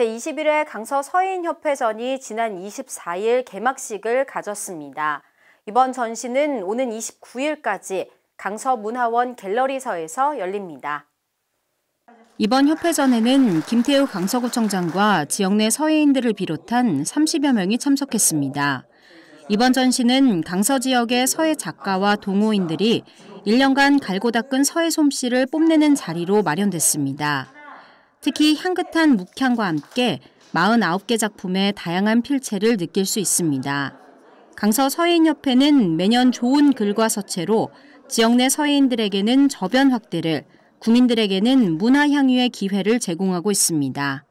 제21회 강서 서인협회전이 지난 24일 개막식을 가졌습니다. 이번 전시는 오는 29일까지 강서 문화원 갤러리서에서 열립니다. 이번 협회전에는 김태우 강서구청장과 지역 내 서해인들을 비롯한 30여 명이 참석했습니다. 이번 전시는 강서 지역의 서해 작가와 동호인들이 1년간 갈고 닦은 서해 솜씨를 뽐내는 자리로 마련됐습니다. 특히 향긋한 묵향과 함께 49개 작품의 다양한 필체를 느낄 수 있습니다. 강서 서해인협회는 매년 좋은 글과 서체로 지역 내 서해인들에게는 저변 확대를, 국민들에게는 문화향유의 기회를 제공하고 있습니다.